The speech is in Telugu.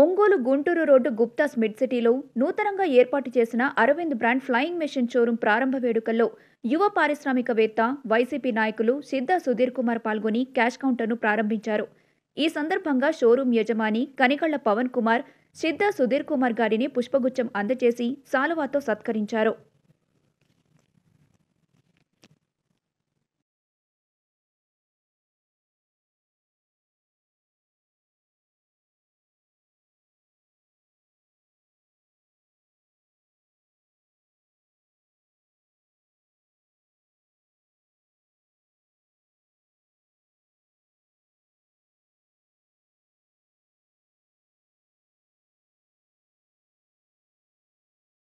ఒంగోలు గుంటూరు రోడ్డు గుప్తా స్మిడ్ సిటీలో నూతనంగా ఏర్పాటు చేసిన Arvind brand flying machine showroom ప్రారంభ వేడుకల్లో యువ పారిశ్రామికవేత్త వైసీపీ నాయకులు సిద్ధ సుధీర్ కుమార్ పాల్గొని క్యాష్ కౌంటర్ను ప్రారంభించారు ఈ సందర్భంగా షోరూం యజమాని కనికళ్ల పవన్ కుమార్ సిద్ధ సుధీర్ కుమార్ గారిని పుష్పగుచ్చం అందజేసి సాలువాతో సత్కరించారు